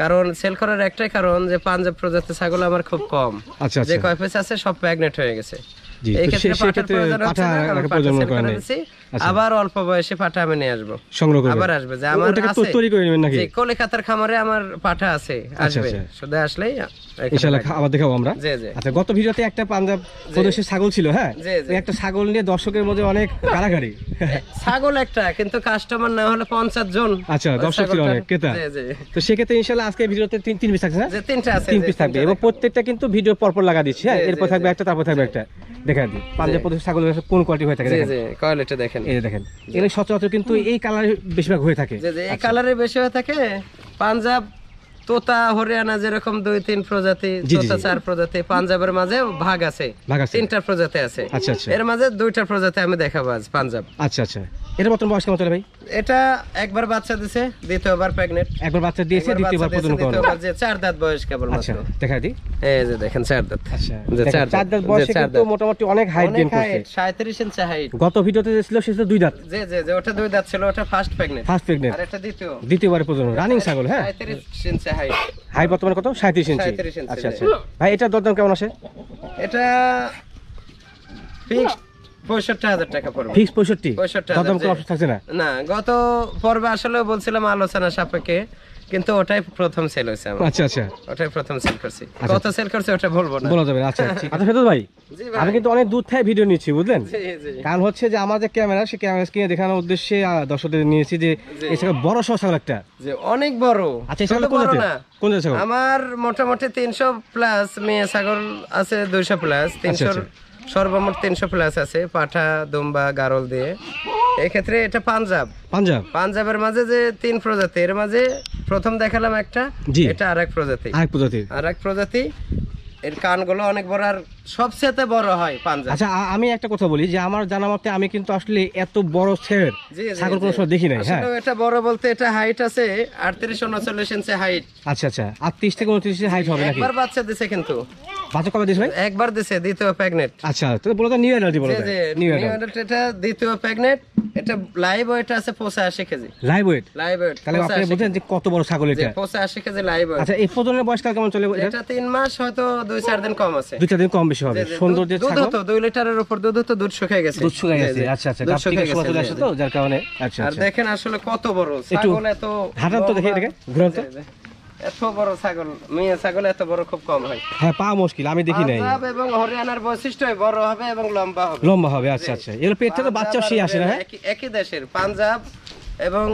কারণ সেল করার একটাই কারণ যে পাঞ্জাব প্রজাতির ছাগল আমার খুব কম আচ্ছা, আচ্ছা। যে কয় পিস আছে সব প্যাগনেট হয়ে গেছে এই ক্ষেত্রে না কারণ সেল আচ্ছা। আবার অল্প বয়সে পাঠা আমি নিয়ে আসবো সংগ্রহ করে আবার আসবে যে আমার আছে তৈরি করে নেবেন নাকি যে কলকাতার খামারে আমার পাঠা আছে আচ্ছা, আসবে আচ্ছা। শুধু আসলেই ইনশাআল্লাহ আবার দেখাবো আমরা আচ্ছা গত ভিডিওতে একটা পাঞ্জাব প্রদেশের ছাগল ছিল হ্যাঁ একটা ছাগল নিয়ে দর্শকের মধ্যে অনেক কারাগারি ছাগল একটা কিন্তু কাস্টমার না হলে 50 জন আচ্ছা দর্শক ছিল অনেক ক্রেতা তো সেক্ষেত্রে ইনশাআল্লাহ আজকে ভিডিওতে তিন তিন পিস থাকছে যে হ্যাঁ? তিনটা আছে তিন পিস থাকবে এবং প্রত্যেকটা কিন্তু ভিডিও পরপর লাগা দিচ্ছি হ্যাঁ এরপর থাকবে একটা তারপর থাকবে একটা দেখা দিই পাঞ্জাব প্রদেশের ছাগলের কোন কোয়ালিটি হয়ে থাকে দেখেন কোয়ালিটি দেখেন দেখেন এই দেখেন এগুলো সচরাচর কিন্তু এই কালার বেশিরভাগ হয়ে থাকে এই আচ্ছা। কালারে বেশি হয়ে থাকে পাঞ্জাব তোতা হরিয়ানা যেরকম দুই তিন প্রজাতি তোতা চার প্রজাতি পাঞ্জাবের মাঝে ভাগ আছে তিনটা প্রজাতি আছে আচ্ছা, আচ্ছা। এর মাঝে দুইটা প্রজাতি আমি দেখাবো আজ পাঞ্জাব আচ্ছা আচ্ছা এটা বর্তমান বয়স ভাই এটা একবার বাচ্চা দিছে দ্বিতীয়বার প্রেগনেন্ট একবার বাচ্চা দিয়েছে দ্বিতীয়বার প্রজনন করে চার দাঁত বয়স কেবল আচ্ছা, দি এই যে দেখেন চার দাঁত আচ্ছা চার দাঁত কিন্তু মোটামুটি অনেক হাইট গেইন করছে 37 ইঞ্চি হাইট গত ভিডিওতে যে ছিল সেটা দুই দাঁত জি জি ওটা দুই দাঁত ছিল ওটা ফার্স্ট প্রেগনেন্ট ফার্স্ট প্রেগনেন্ট আর এটা দ্বিতীয় দ্বিতীয়বার প্রজনন রানিং ছাগল হ্যাঁ 37 ইঞ্চি হাই বর্তমানে কত সাঁত্রিশ ইঞ্চি আচ্ছা আচ্ছা ভাই এটা দরদাম কেমন আছে এটা পঁয়ষট্টি হাজার টাকা ফিক্স পঁয়ষট্টি না গত পর্বে আসলে বলছিলাম আলোচনা সাপেক্ষে কিন্তু ওটাই প্রথম সেল হয়েছে আমার আচ্ছা আচ্ছা ওটাই প্রথম সেল করছি আচ্ছা। কত সেল করছে ওটা বলবো না বলা যাবে আচ্ছা আচ্ছা, আচ্ছা ফেরত ভাই আমি কিন্তু অনেক দূর থেকে ভিডিও নিচ্ছি বুঝলেন কারণ হচ্ছে যে আমার যে ক্যামেরা সে ক্যামেরা স্ক্রিনে দেখানোর উদ্দেশ্যে দর্শকদের নিয়েছি যে এই বড় সহ একটা যে অনেক বড় আচ্ছা ছাগল কোন না কোন ছাগল আমার মোটামুটি 300 প্লাস মেয়ে ছাগল আছে 200 প্লাস 300 সর্বমোট তিনশো প্লাস আছে পাঠা দুম্বা গারল দিয়ে এক্ষেত্রে এটা পাঞ্জাব পাঞ্জাব পাঞ্জাবের মাঝে যে তিন প্রজাতি এর মাঝে প্রথম দেখালাম একটা এটা আর এক প্রজাতি আর এক প্রজাতি প্রজাতি এর কানগুলো অনেক বড় আর সবচেয়ে বড় হয় আচ্ছা আমি একটা কথা বলি যে আমার জানা মতে আমি কিন্তু আসলে এত বড় ছেড় ছাগল কোনো সময় দেখি নাই হ্যাঁ এটা বড় বলতে এটা হাইট আছে আটত্রিশ উনচল্লিশ ইঞ্চি হাইট আচ্ছা আচ্ছা আটত্রিশ থেকে উনত্রিশ হাইট হবে নাকি একবার বাচ্চা দিছে কিন্তু বাচ্চা কবে দিছে একবার দিছে দ্বিতীয় আচ্ছা তো বলো নিউ এনার্জি বলো নিউ এনার্জি এটা দ্বিতীয় এটা লাইভ ওয়েট আছে KG live weight live weight তাহলে আপনি বুঝেন যে কত বড় ছাগল এটা আশি কেজি লাইভ ওয়েট আচ্ছা এই ফোজনের বয়স কাল কেমন চলে এটা তিন মাস হয়তো আমি দেখি নাই এবং হরিয়ানার বৈশিষ্ট্য বড় হবে এবং লম্বা হবে লম্বা হবে আচ্ছা আচ্ছা এর পেট থেকে বাচ্চা সেই আসে না হ্যাঁ? একই দেশের পাঞ্জাব এবং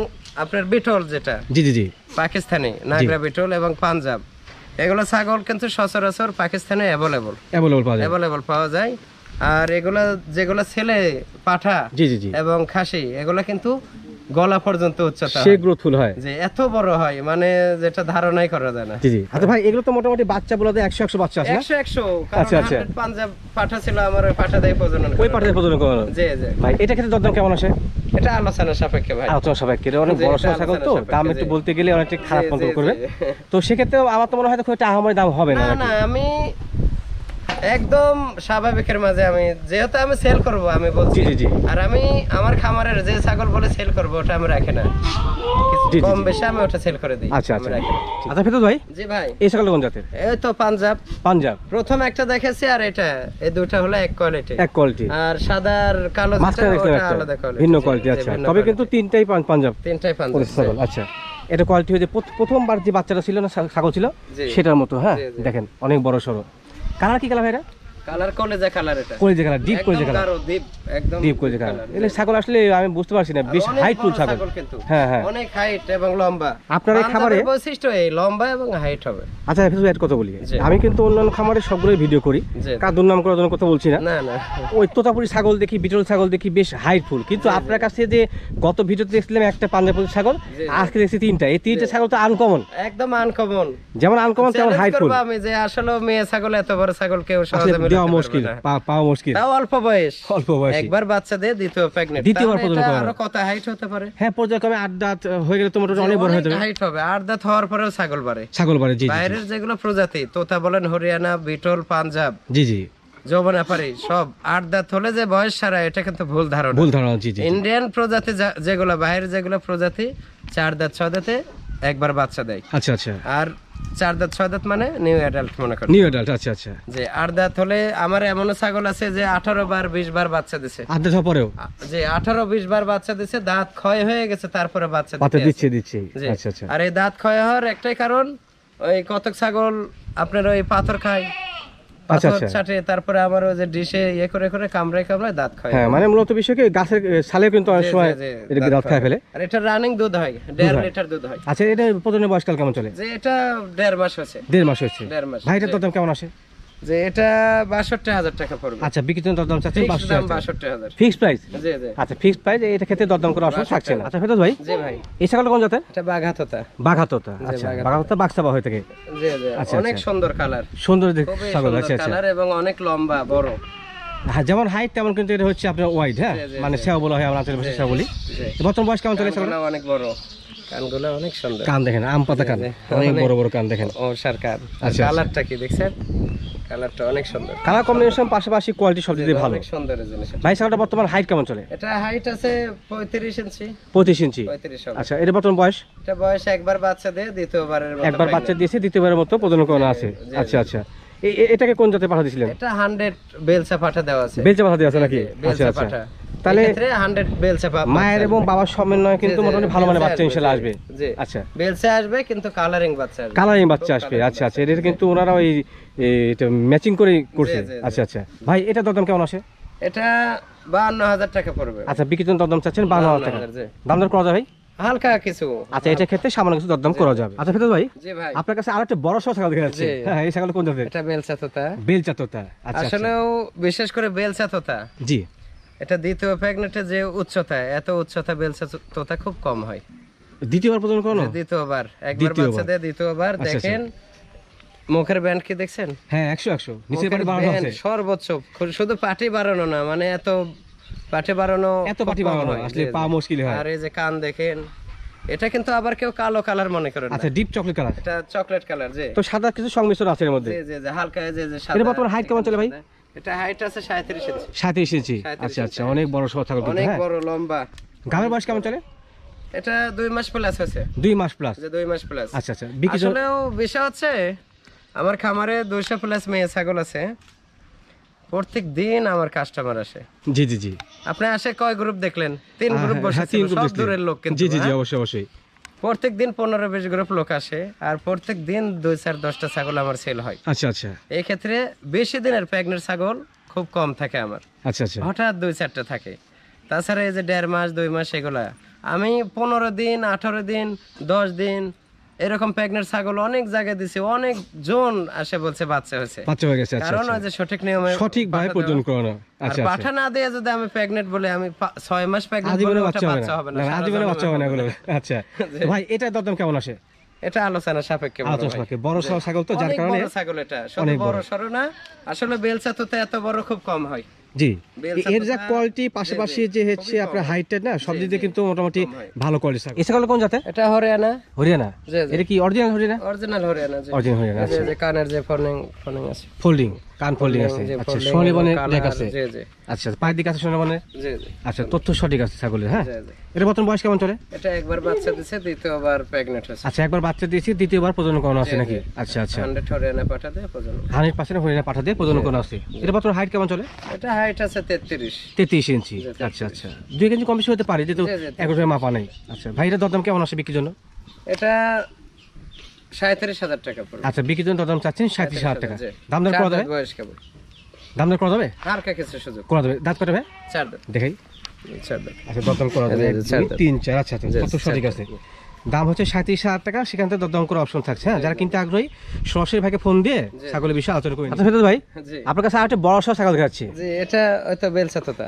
আপনার বিটল যেটা জি জি জি পাকিস্তানি নাগরা বিটল এবং পাঞ্জাব এগুলো ছাগল কিন্তু সচরাচর পাকিস্তানে অ্যাভেলেবল অ্যাভেলেবল পাওয়া যায় অ্যাভেলেবল পাওয়া যায় আর এগুলো যেগুলো ছেলে পাঠা জি জি এবং খাসি এগুলো কিন্তু গলা পর্যন্ত উচ্চতা সে গ্রোথ ফুল হয় যে এত বড় হয় মানে যেটা ধারণাই করা যায় না জি জি আচ্ছা ভাই এগুলো তো মোটামুটি বাচ্চা বলতে 100 100 বাচ্চা আছে 100 100 আচ্ছা আচ্ছা পাঞ্জাব পাঠা ছিল আমার পাঠা প্রজনন ওই পাঠা প্রজনন জি জি ভাই এটা ক্ষেত্রে কেমন আসে এটা আলোচনা সাপেক্ষে ভাই আলোচনা সাপেক্ষে অনেক বড় সমস্যা তো দাম একটু বলতে গেলে অনেকটা খারাপ মন্তব্য করবে তো সেক্ষেত্রে আমার তো মনে হয় খুব একটা আহামরি দাম হবে না না আমি একদম স্বাভাবিকের মাঝে আমি যেহেতু আমি সেল করব আমি বলছি আর আমি আমার খামারের যে ছাগল বলে সেল করব ওটা আমি রাখি না কম বেশি আমি ওটা সেল করে দিই আচ্ছা আচ্ছা আচ্ছা ফেরত ভাই জি ভাই এই ছাগল কোন জাতের এই তো পাঞ্জাব পাঞ্জাব প্রথম একটা দেখেছি আর এটা এই দুটো হলো এক কোয়ালিটি এক কোয়ালিটি আর সাদা আর কালো দুটো আলাদা কোয়ালিটি ভিন্ন কোয়ালিটি আচ্ছা তবে কিন্তু তিনটাই পাঞ্জাব তিনটাই পাঞ্জাব আচ্ছা এটা কোয়ালিটি হয়েছে প্রথমবার যে বাচ্চাটা ছিল না ছাগল ছিল সেটার মতো হ্যাঁ দেখেন অনেক বড় সড়ো কালার কি কালার ভাই এটা আমি কিন্তু অন্যান্য খামারে সবগুলোই ভিডিও করি কাদুর নাম করার জন্য কথা বলছি না না ওই তোতাপুরি ছাগল দেখি বিটল ছাগল দেখি বেশ হাইট ফুল কিন্তু আপনার কাছে যে গত ভিডিওতে দেখছিলাম একটা পাঞ্জাবি ছাগল আজকে দেখছি তিনটা এই তিনটা ছাগল তো আনকমন একদম আনকমন যেমন আনকমন তেমন হাইট ফুল আমি যে আসলে মেয়ে ছাগল এত বড় ছাগল কেউ সহজে দেওয়া মুশকিল পাওয়া মুশকিল তাও অল্প বয়স অল্প বয়স একবার বাচ্চা দিয়ে দ্বিতীয় দ্বিতীয়বার পর্যন্ত আরো কত হাইট হতে পারে হ্যাঁ কবে আট দাঁত হয়ে গেলে তোমার অনেক বড় হয়ে যাবে হাইট হবে আট দাঁত হওয়ার পরেও ছাগল ছাগল জি বাইরের যেগুলো প্রজাতি তোতা বলেন হরিয়ানা বিটল পাঞ্জাব জি জি পারি সব আট দাঁত হলে যে বয়স সারা এটা কিন্তু ভুল ধারণা ভুল ধারণা জি জি ইন্ডিয়ান প্রজাতি যেগুলো বাইরের যেগুলো প্রজাতি চার দাঁত ছয় দাঁতে একবার বাচ্চা দেয় আচ্ছা আচ্ছা আর চার দাঁত ছয় দাঁত মানে নিউ অ্যাডাল্ট মনে করেন নিউ অ্যাডাল্ট আচ্ছা আচ্ছা যে আট দাঁত হলে আমার এমন ছাগল আছে যে আঠারো বার বিশ বার বাচ্চা দিছে আট দাঁত পরেও যে আঠারো বিশ বার বাচ্চা দিছে দাঁত ক্ষয় হয়ে গেছে তারপরে বাচ্চা দিচ্ছে দিচ্ছে আচ্ছা, আচ্ছা। আর এই দাঁত ক্ষয় হওয়ার একটাই কারণ ওই কতক ছাগল আপনার ওই পাথর খায় আচ্ছা আচ্ছা ছাটে তারপরে আবার ওই যে ডিশে ইয়ে করে করে কামড়ায় কামড়ায় দাঁত খায় হ্যাঁ, মানে মূলত বিষয় কি গাছের সালে কিন্তু অনেক সময় দাঁত খায় ফেলে এটা রানিং দুধ হয় 1.5 লিটার দুধ হয় আচ্ছা এটা প্রজননের বয়সকাল কেমন চলে যে এটা 1.5 মাস হচ্ছে 1.5 মাস হচ্ছে 1.5 মাস ভাই এটা কেমন আছে যে এটা 62000 টাকা পড়বে আচ্ছা চাচ্ছেন 62000 ফিক্সড প্রাইস জি জি আচ্ছা ফিক্সড প্রাইস এটা ক্ষেত্রে দরদাম করা অসুবিধা থাকছে না আচ্ছা ভাই জি ভাই এই কোন জাতের এটা বাঘাতোতা বাঘাতোতা আচ্ছা বাঘাতোতা বাক্সাবা হয়ে থাকে জি জি আচ্ছা, অনেক আচ্ছা। সুন্দর কালার সুন্দর ছাগল আছে আচ্ছা, আচ্ছা কালার এবং অনেক লম্বা বড় হ্যাঁ, যেমন হাইট তেমন কিন্তু এটা হচ্ছে আপনার ওয়াইড হ্যাঁ মানে সেও বলা হয় আমরা আঞ্চলিক ভাষায় বলি বর্তমান বয়স কেমন চলে অনেক বড় কানগুলো অনেক সুন্দর কান দেখেন আম পাতা কান অনেক বড় বড় কান দেখেন ও আচ্ছা, আচ্ছা। কালারটা কি দেখছেন পাশাপাশি কোয়ালিটি সব ভালো বর্তমান হাইট কেমন চলে এটা হাইট আছে ইঞ্চি আচ্ছা এটা বর্তমান বয়স এটা একবার বাচ্চা একবার বাচ্চা দিয়েছে দ্বিতীয়বারের মতো প্রজনন করা আছে আচ্ছা আচ্ছা এটাকে কোন জাতে পাঠা দিছিলেন এটা 100 বেলসা পাঠা দেওয়া আছে বেলসা পাঠা দেওয়া আছে নাকি হ্যাঁ, আচ্ছা আচ্ছা তাহলে বেলসা মায়ের এবং বাবার সমন্বয় কিন্তু মোটামুটি ভালো মানে বাচ্চা ইনশাআল্লাহ আসবে আচ্ছা বেলসা আসবে কিন্তু কালারিং বাচ্চা আসবে কালারিং বাচ্চা আসবে আচ্ছা আচ্ছা এটা কিন্তু ওনারা ওই এটা ম্যাচিং করে করছে আচ্ছা আচ্ছা ভাই এটা দরদাম কেমন আসে এটা 52000 টাকা পড়বে আচ্ছা বিক্রিতন দদম চাচ্ছেন 52000 টাকা দাম দর করা যায় ভাই হালকা কিছু আচ্ছা এটা ক্ষেত্রে সামান্য কিছু দরদাম করা যাবে আচ্ছা ভাই জি ভাই আপনার কাছে আরেকটা বড় ছাগল দেখা যাচ্ছে হ্যাঁ এই ছাগল কোন জাতের এটা বেলচাতোতা বেলচাতোতা আচ্ছা, আচ্ছা। বিশেষ করে বেলচাতোতা জি এটা দ্বিতীয় প্রেগনেন্টে যে উচ্চতা এত উচ্চতা বেলচাতোতা খুব কম হয় দ্বিতীয়বার প্রজনন করানো দ্বিতীয়বার একবার বাচ্চা দেয় দ্বিতীয়বার আচ্ছা, আচ্ছা। দেখেন মুখের ব্যান্ড কি দেখছেন হ্যাঁ একশো একশো নিচের বাড়ানো আছে সর্বোচ্চ শুধু পাটি বাড়ানো না মানে এত পাঠে বাড়ানো এত পাঠি বাড়ানো আসলে পা মুশকিল হয় আর এই যে কান দেখেন এটা কিন্তু আবার কেউ কালো কালার মনে করে আচ্ছা ডিপ চকলেট কালার এটা চকলেট কালার তো সাদা কিছু সংমিশ্রণ আছে এর মধ্যে জি জি হালকা যে সাদা এটা হাইট কেমন চলে ভাই এটা হাইট আছে 37 ইঞ্চি 37 ইঞ্চি আচ্ছা আচ্ছা হ্যাঁ। অনেক বড় সহ অনেক হ্যাঁ। বড় লম্বা গামের বয়স কেমন চলে এটা দুই মাস প্লাস হয়েছে মাস প্লাস দুই মাস প্লাস আচ্ছা আচ্ছা আসলেও বিষয় আমার খামারে 200 প্লাস মেয়ে ছাগল আছে প্রত্যেক দিন আমার কাস্টমার আসে জি জি জি আপনি আসে কয় গ্রুপ দেখলেন তিন গ্রুপ হ্যাঁ, হ্যাঁ, বসে হ্যাঁ, সব দূরের লোক কিন্তু জি জি জি অবশ্যই অবশ্যই প্রত্যেক দিন পনেরো বিশ গ্রুপ লোক আসে আর প্রত্যেক দিন দুই চার দশটা ছাগল আমার সেল হয় আচ্ছা আচ্ছা এই ক্ষেত্রে বেশি দিনের প্রেগনেন্ট ছাগল খুব কম থাকে আমার আচ্ছা আচ্ছা হঠাৎ দুই চারটা থাকে তাছাড়া এই যে দেড় মাস দুই মাস এগুলা আমি পনেরো দিন আঠারো দিন দশ দিন এরকম প্রেগনেন্ট ছাগল অনেক জায়গায় দিছে অনেক জোন আসে বলছে বাচ্চা হয়েছে বাচ্চা হয়ে গেছে আচ্ছা কারণ আচ্ছা। যে সঠিক নিয়মে সঠিক ভাবে প্রজন না আচ্ছা, আচ্ছা। পাঠা না দিয়ে যদি আমি প্রেগনেন্ট বলে আমি 6 মাস প্রেগনেন্ট বলে বাচ্চা হবে না বলে বাচ্চা হবে না আচ্ছা ভাই এটা দদম কেমন আসে এটা আলোচনা সাপেক্ষে বড় সাপেক্ষে বড় ছাগল তো যার কারণে ছাগল এটা বড় সরো না আসলে বেলসা তো এত বড় খুব কম হয় জি এর যা কোয়ালিটি পাশাপাশি যে হচ্ছে আপনার হাইটটা না সব দিকে কিন্তু মোটামুটি ভালো কোয়ালিটি থাকে এসে কোন জাতের এটা হরিয়ানা হরিয়ানা এটা কি original Haryana original Haryana original Haryana যে আচ্ছা। কানের যে ফর্নিং ফর্নিং আছে ফোল্ডিং কানফোল্ডিং আছে আচ্ছা সোনালিবনের লেক আছে আচ্ছা দিকে আছে আচ্ছা তথ্য সঠিক আছে ছাগলের হ্যাঁ বর্তমান বয়স কেমন চলে এটা একবার বাচ্চা দিয়েছে দ্বিতীয়বার হয়েছে আচ্ছা একবার বাচ্চা দিয়েছে দ্বিতীয়বার প্রজনন কোন আছে নাকি আচ্ছা আচ্ছা 100 হরিয়ানা পাঠা দিয়ে প্রজনন পার্সেন্ট হরিয়ানা পাঠা দিয়ে প্রজনন আছে এটা বর্তমান হাইট কেমন চলে এটা হাইট আছে তেত্রিশ ইঞ্চি আচ্ছা আচ্ছা দুই ইঞ্চি কম বেশি হতে পারে যেহেতু একবারে মাপা নাই আচ্ছা ভাইরা দরদাম কেমন আছে বিক্রির জন্য এটা সাঁত্রিশ হাজার টাকা আচ্ছা বিক্রি জন্য দাম চাচ্ছেন সাঁত্রিশ হাজার টাকা দাম দর করা যাবে বয়স কেবল দাম দর করা যাবে হালকা করা যাবে দাঁত করা দেখাই আচ্ছা দর করা যাবে তিন চার আচ্ছা আচ্ছা কত সঠিক আছে দাম হচ্ছে সাঁত্রিশ হাজার টাকা সেখান থেকে দরদাম করার অপশন থাকছে হ্যাঁ যারা কিনতে আগ্রহী সরাসরি ভাইকে ফোন দিয়ে ছাগলের বিষয়ে আলোচনা করি আচ্ছা ভাই আপনার কাছে আরেকটা বড় সহ ছাগল দেখাচ্ছি এটা ওটা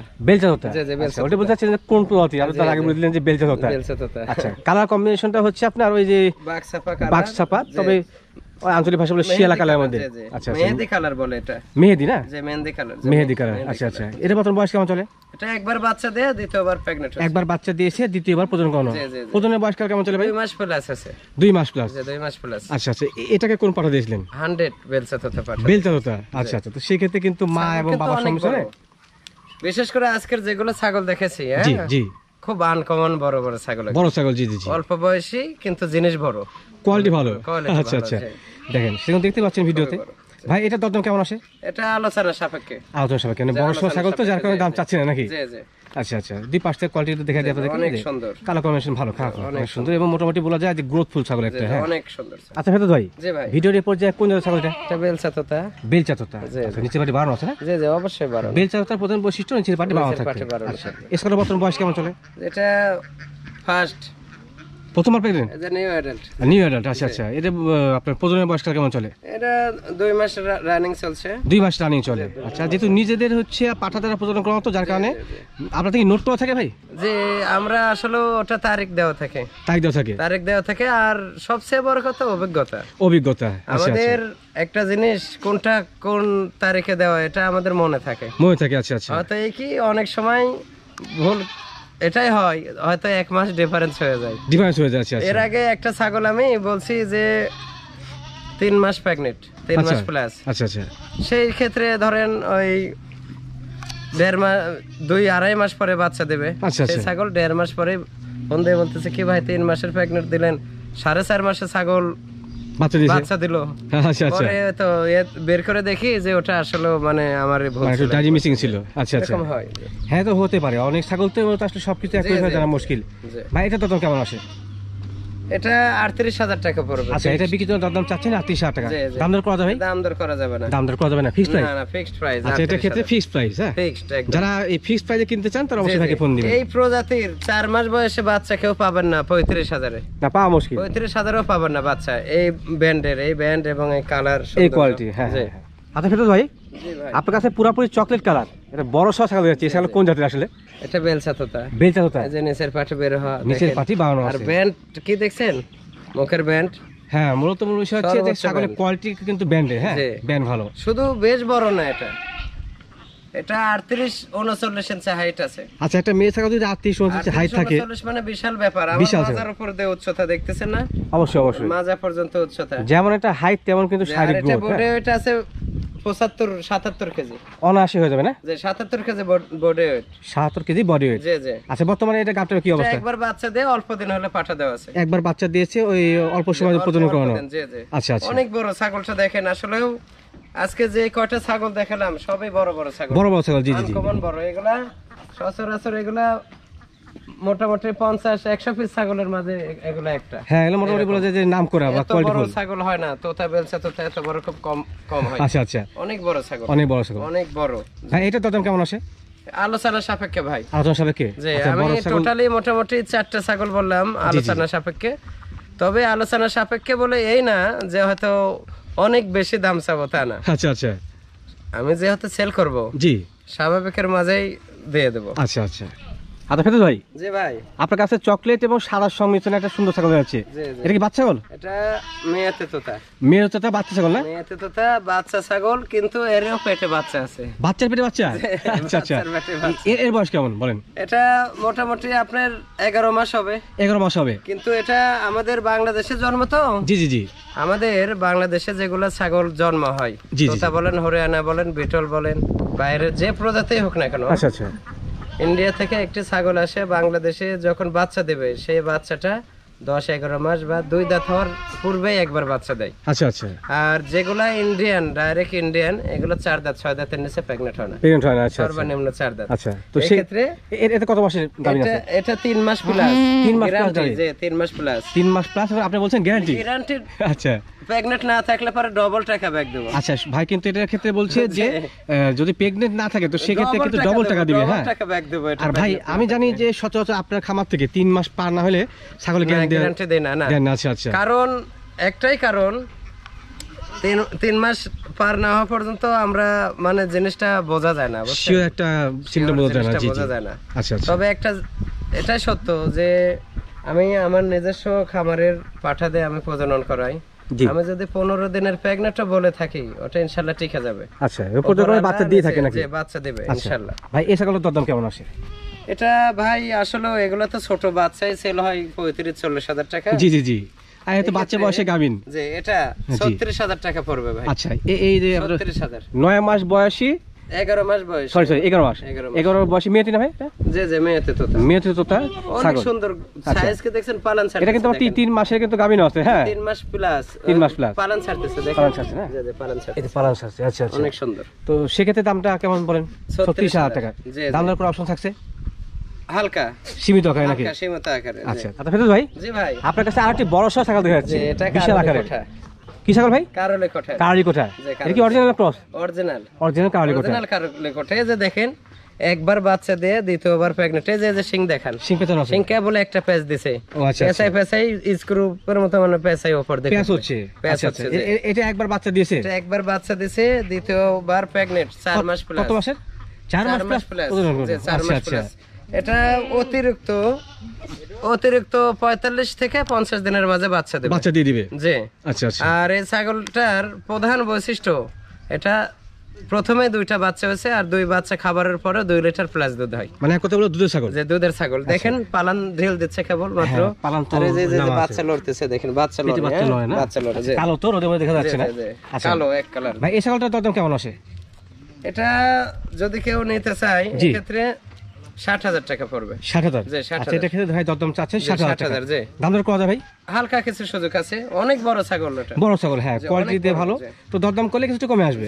আচ্ছা, বলতে কোন দিলেন যে আচ্ছা কালার কম্বিনেশনটা হচ্ছে আপনার ওই যে বাক্সাপা ছাপা তবে আঞ্চলিক ভাষা বলে শিয়ালা কালার আচ্ছা, আচ্ছা। মেহেদি কালার বলে এটা মেহেদি না যে মেহেদি কালার মেহেদি কালার আচ্ছা আচ্ছা এটা বয়স কেমন চলে এটা একবার বাচ্চা দেয় দ্বিতীয়বার প্রেগন্যান্ট একবার বাচ্চা দিয়েছে দ্বিতীয়বার প্রজনন করানো প্রজননের বয়স কেমন চলে ভাই মাস প্লাস আছে মাস প্লাস দুই মাস প্লাস আচ্ছা আচ্ছা এটাকে কোন পাঠা দিয়েছিলেন 100 পাঠা আচ্ছা আচ্ছা তো সেই ক্ষেত্রে কিন্তু মা এবং বাবার সংসারে বিশেষ করে আজকের যেগুলো ছাগল দেখেছি হ্যাঁ জি জি খুব আনকমন বড় বড় ছাগল বড় ছাগল জি জি অল্প বয়সী কিন্তু জিনিস বড় কোয়ালিটি ভালো আচ্ছা আচ্ছা দেখেন সেরকম দেখতে পাচ্ছেন ভিডিওতে ভাই এটা দরদাম কেমন আসে এটা আলোচনা সাপেক্ষে আলোচনা সাপেক্ষে মানে বড় সব ছাগল তো যার কারণে দাম চাচ্ছে না নাকি আচ্ছা আচ্ছা দুই পাশ থেকে কোয়ালিটি দেখা যায় অনেক সুন্দর কালো কম্বিনেশন ভালো খারাপ অনেক সুন্দর এবং মোটামুটি বলা যায় যে গ্রোথফুল ছাগল একটা হ্যাঁ অনেক সুন্দর আচ্ছা হেতো ভাই জি ভাই ভিডিওর পর্যায়ে কোন জাতের ছাগলটা এটা বেলচাততা বেলচাততা আচ্ছা নিচে পাটি বারণ আছে না জি জি অবশ্যই বারণ বেলচাততার প্রধান বৈশিষ্ট্য নিচে পাটি বারণ থাকে আচ্ছা এসকলের বর্তমান বয়স কেমন চলে এটা ফার্স্ট প্রথমবার প্রেগনেন্ট এটা নিউ অ্যাডাল্ট নিউ অ্যাডাল্ট আচ্ছা আচ্ছা এটা আপনার প্রজননের বয়সকাল কেমন চলে এটা দুই মাস রানিং চলছে দুই মাস রানিং চলে আচ্ছা যেহেতু নিজেদের হচ্ছে পাঠা দ্বারা প্রজনন করা হতো যার কারণে আপনার থেকে নোট পাওয়া থাকে ভাই যে আমরা আসলে ওটা তারিখ দেওয়া থাকে তারিখ দেওয়া থাকে তারিখ দেওয়া থাকে আর সবচেয়ে বড় কথা অভিজ্ঞতা অভিজ্ঞতা আচ্ছা, আচ্ছা। আমাদের একটা জিনিস কোনটা কোন তারিখে দেওয়া এটা আমাদের মনে থাকে মনে থাকে আচ্ছা আচ্ছা হয়তো এই কি অনেক সময় ভুল এটাই হয় হয়তো এক মাস ডিফারেন্স হয়ে যায় ডিফারেন্স হয়ে যাচ্ছে আচ্ছা। এর আগে একটা ছাগল আমি বলছি যে তিন মাস প্রেগনেন্ট তিন আচ্ছা, মাস প্লাস আচ্ছা আচ্ছা সেই ক্ষেত্রে ধরেন ওই দেড় মাস দুই আড়াই মাস পরে বাচ্চা দেবে আচ্ছা, সেই ছাগল দেড় মাস পরে বন্ধে বলতেছে কি ভাই তিন মাসের প্রেগনেন্ট দিলেন সাড়ে চার মাসে ছাগল আচ্ছা, আচ্ছা। ইয়ে করে দেখি যে ওটা আসলে মানে আমার মানে আচ্ছা, হ্যাঁ তো হতে পারে অনেক ছাগল তো আসলে সবকিছু একই জানা মুশকিল ভাই এটা তো কেমন আসে এটা আটত্রিশ হাজার টাকা পড়বে আচ্ছা এটা বিক্রি দাম দাম চাচ্ছেন আটত্রিশ হাজার টাকা দাম দর করা যাবে দাম দর করা যাবে না দাম দর করা যাবে না ফিক্সড প্রাইস না ফিক্সড প্রাইস আচ্ছা এটা ক্ষেত্রে ফিক্সড প্রাইস হ্যাঁ ফিক্সড যারা এই ফিক্সড প্রাইসে কিনতে চান তারা অবশ্যই তাকে ফোন দিবেন এই প্রজাতির চার মাস বয়সে বাচ্চা কেউ পাবেন না পঁয়ত্রিশ হাজারে না পাওয়া মুশকিল পঁয়ত্রিশ হাজারও পাবেন না বাচ্চা এই ব্যান্ডের এই ব্যান্ড এবং এই কালার এই কোয়ালিটি হ্যাঁ, হ্যাঁ, হ্যাঁ। আচ্ছা ফেরত ভাই আপনার কাছে পুরাপুরি চকলেট কালার এটা বড় সস ছাগল যাচ্ছে এটা কোন জাতির আসলে এটা বেলসা তোতা বেলসা তোতা এই যে নিচের পাটি বের হয় নিচের পাটি বানানো আছে আর ব্যান্ড কি দেখছেন মুখের ব্যান্ড হ্যাঁ মূলত মূল বিষয় হচ্ছে যে ছাগলের কোয়ালিটি কিন্তু ব্যান্ডে হ্যাঁ ব্যান্ড ভালো শুধু বেশ বড় না এটা এটা 38 39 ইঞ্চি হাইট আছে আচ্ছা একটা মেয়ে ছাগল যদি 38 ইঞ্চি হাইট থাকে 39 মানে বিশাল ব্যাপার আমার মাজার উপর দিয়ে উচ্চতা দেখতেছেন না অবশ্যই অবশ্যই মাঝা পর্যন্ত উচ্চতা যেমন এটা হাইট তেমন কিন্তু শারীরিক গুণ এটা বড় হ্যাঁ। এটা আছে পঁচাত্তর সাতাত্তর কেজি অনাশি হয়ে যাবে না যে সাতাত্তর কেজি বডি ওয়েট সাতাত্তর কেজি বডি ওয়েট জি জি আচ্ছা বর্তমানে এটা গাবটার কি অবস্থা একবার বাচ্চা দিয়ে অল্প দিন হলে পাঠা দেওয়া আছে একবার বাচ্চা দিয়েছে ওই অল্প সময় উৎপাদন করানো জি জি আচ্ছা আচ্ছা অনেক বড় ছাগলটা দেখেন আসলেও আজকে যে কয়টা ছাগল দেখালাম সবই বড় বড় ছাগল বড় বড় ছাগল জি জি জি বড় এগুলা সচরাচর এগুলা মোটামুটি পঞ্চাশ একশো পিস ছাগলের মাঝে এগুলো একটা হ্যাঁ এগুলো মোটামুটি বলা যায় যে নাম করা বা কোয়ালিটি বড় ছাগল হয় না তোতা বেলসা তোতা এত বড় খুব কম কম হয় আচ্ছা আচ্ছা অনেক বড় ছাগল অনেক বড় ছাগল অনেক বড় হ্যাঁ এটা দাম কেমন আসে আলোচনা সাপেক্ষে ভাই আলোচনা সাপেক্ষে যে আচ্ছা, আমি টোটালি মোটামুটি চারটা ছাগল বললাম আলোচনা সাপেক্ষে তবে আলোচনা সাপেক্ষে বলে এই না যে হয়তো অনেক বেশি দাম চাবো তা না আচ্ছা আচ্ছা আমি যেহেতু সেল করব জি স্বাভাবিকের মাঝেই দিয়ে দেবো আচ্ছা আচ্ছা আচ্ছা, আচ্ছা। মাস হবে মাস হবে কিন্তু এটা আমাদের বাংলাদেশে জন্ম তো জি জি জি আমাদের বাংলাদেশে যেগুলো ছাগল জন্ম হয় বলেন হরিয়ানা বলেন বিটল বলেন বাইরের যে প্রজাতি হোক না কেন আচ্ছা আচ্ছা ইন্ডিয়া থেকে একটি ছাগল আসে বাংলাদেশে যখন বাচ্চা দেবে সেই বাচ্চাটা দশ এগারো মাস বা দুই দাঁত হওয়ার পূর্বেই একবার বাচ্চা দেয় আচ্ছা আচ্ছা আর যেগুলো ইন্ডিয়ান ডাইরেক্ট ইন্ডিয়ান এগুলো চার দাঁত ছয় দাঁতের নিচে প্রেগনেন্ট হয় না প্রেগনেন্ট হয় না আচ্ছা, আচ্ছা সর্বনিম্ন চার দাঁত আচ্ছা তো সেই ক্ষেত্রে এটা কত মাসের আছে এটা মাস প্লাস হ্যাঁ, মাস প্লাস যে মাস প্লাস মাস প্লাস আপনি বলছেন গ্যারান্টি গ্যারান্টি আচ্ছা প্রেগনেন্ট না থাকলে পরে ডবল টাকা ব্যাক দেবো আচ্ছা ভাই কিন্তু এটার ক্ষেত্রে বলছে যে যদি প্রেগনেন্ট না থাকে তো সেক্ষেত্রে কিন্তু ডবল টাকা দিবে হ্যাঁ টাকা ব্যাক দেবো আর ভাই আমি জানি যে সচরাচর আপনার খামার থেকে তিন মাস পার না হলে ছাগল গ্যারান্টি আচ্ছা, আচ্ছা, আচ্ছা, কারণ একটাই কারণ তিন মাস পার না হওয়া পর্যন্ত আমরা মানে জিনিসটা বোঝা যায় না একটা বোঝা যায় না তবে একটা এটাই সত্য যে আমি আমার নিজস্ব খামারের দিয়ে আমি প্রজনন করাই আমি যদি পনেরো দিনের প্রেগনেন্ট বলে থাকি ওটা ইনশাল্লাহ ঠিক যাবে আচ্ছা বাচ্চা দিয়ে থাকে নাকি বাচ্চা দেবে ইনশাল্লাহ ভাই সকল কেমন আসে এটা ভাই আসলে এগুলো তো ছোট বাচ্চাই সেল হয় পঁয়ত্রিশ চল্লিশ হাজার টাকা জি জি জি সুন্দর আচ্ছা। দেখছেন কিন্তু তিন কিন্তু আছে হ্যাঁ তিন মাস প্লাস তিন মাস আচ্ছা, আচ্ছা। অনেক সুন্দর তো সেক্ষেত্রে দামটা কেমন বলেন ছত্রিশ হাজার টাকা দাম দর অপশন থাকছে আচ্ছা। আচ্ছা, এটা একবার বাচ্চা দিয়ে দ্বিতীয়বার প্রেগনেন্ট এই যে সিং দেখান সিং সিং কেবল একটা প্যাচ দিছে ও আচ্ছা স্ক্রুপের আচ্ছা। মতো মানে পেছাই উপর হচ্ছে হচ্ছে এটা একবার বাচ্চা দিয়েছে এটা একবার বাচ্চা দিয়েছে দ্বিতীয়বার প্রেগনেন্ট চার মাস প্লাস কত মাসের মাস প্লাস 4 মাস প্লাস এটা অতিরিক্ত অতিরিক্ত পঁয়তাল্লিশ থেকে পঞ্চাশ দিনের মাঝে বাচ্চা দেবে বাচ্চা দিয়ে দিবে জি আচ্ছা আচ্ছা আর এই ছাগলটার প্রধান বৈশিষ্ট্য এটা প্রথমে দুইটা বাচ্চা হয়েছে আর দুই বাচ্চা খাবারের পরে দুই লিটার প্লাস দুধ হয় মানে কথা বলো দুধের ছাগল যে দুধের ছাগল আচ্ছা। দেখেন পালান ঢিল দিচ্ছে কেবল হ্যাঁ, মাত্র পালান তো যে যে বাচ্চা লড়তেছে দেখেন বাচ্চা লড়ে বাচ্চা হ্যাঁ, লড়ে না বাচ্চা লড়ে কালো তো রোদে দেখা যাচ্ছে না আচ্ছা। কালো এক কালার ভাই এই ছাগলটা দাম কেমন আছে এটা যদি কেউ নিতে চায় এই ক্ষেত্রে ষাট হাজার টাকা পড়বে ষাট হাজার আচ্ছা, দাম দর ভাই হালকা কিছু সুযোগ আছে অনেক বড় ছাগল বড় ছাগল হ্যাঁ দিয়ে ভালো তো দরদাম করলে কিছু কমে আসবে